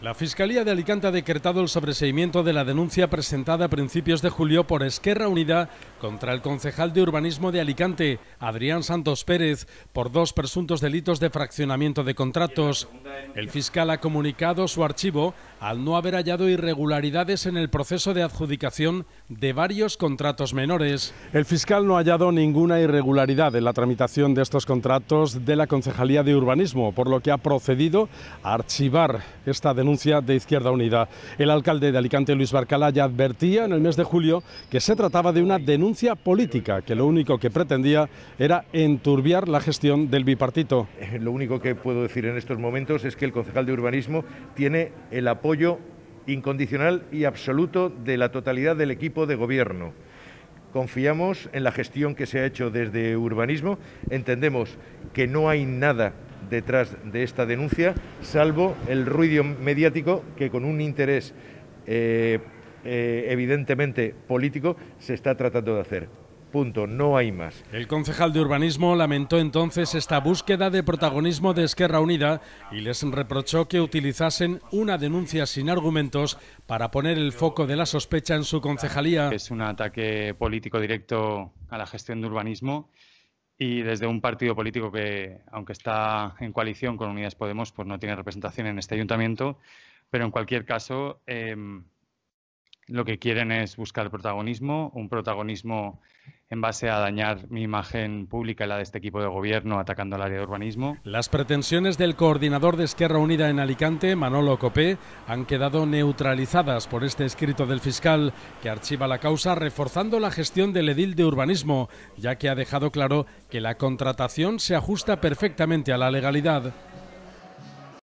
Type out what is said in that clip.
La Fiscalía de Alicante ha decretado el sobreseimiento de la denuncia presentada a principios de julio por Esquerra Unida contra el concejal de urbanismo de Alicante, Adrián Santos Pérez, por dos presuntos delitos de fraccionamiento de contratos. El fiscal ha comunicado su archivo al no haber hallado irregularidades en el proceso de adjudicación de varios contratos menores. El fiscal no ha hallado ninguna irregularidad en la tramitación de estos contratos de la Concejalía de Urbanismo, por lo que ha procedido a archivar esta denuncia denuncia de Izquierda Unida. El alcalde de Alicante, Luis Barcala, ya advertía en el mes de julio que se trataba de una denuncia política, que lo único que pretendía era enturbiar la gestión del bipartito. Eh, lo único que puedo decir en estos momentos es que el concejal de urbanismo tiene el apoyo incondicional y absoluto de la totalidad del equipo de gobierno. Confiamos en la gestión que se ha hecho desde urbanismo, entendemos que no hay nada detrás de esta denuncia, salvo el ruido mediático que con un interés eh, eh, evidentemente político se está tratando de hacer. Punto, no hay más. El concejal de urbanismo lamentó entonces esta búsqueda de protagonismo de Esquerra Unida y les reprochó que utilizasen una denuncia sin argumentos para poner el foco de la sospecha en su concejalía. Es un ataque político directo a la gestión de urbanismo y desde un partido político que, aunque está en coalición con Unidas Podemos, pues no tiene representación en este ayuntamiento, pero en cualquier caso em, lo que quieren es buscar protagonismo, un protagonismo en base a dañar mi imagen pública y la de este equipo de gobierno atacando al área de urbanismo. Las pretensiones del coordinador de Esquerra Unida en Alicante, Manolo Copé, han quedado neutralizadas por este escrito del fiscal que archiva la causa reforzando la gestión del edil de urbanismo, ya que ha dejado claro que la contratación se ajusta perfectamente a la legalidad.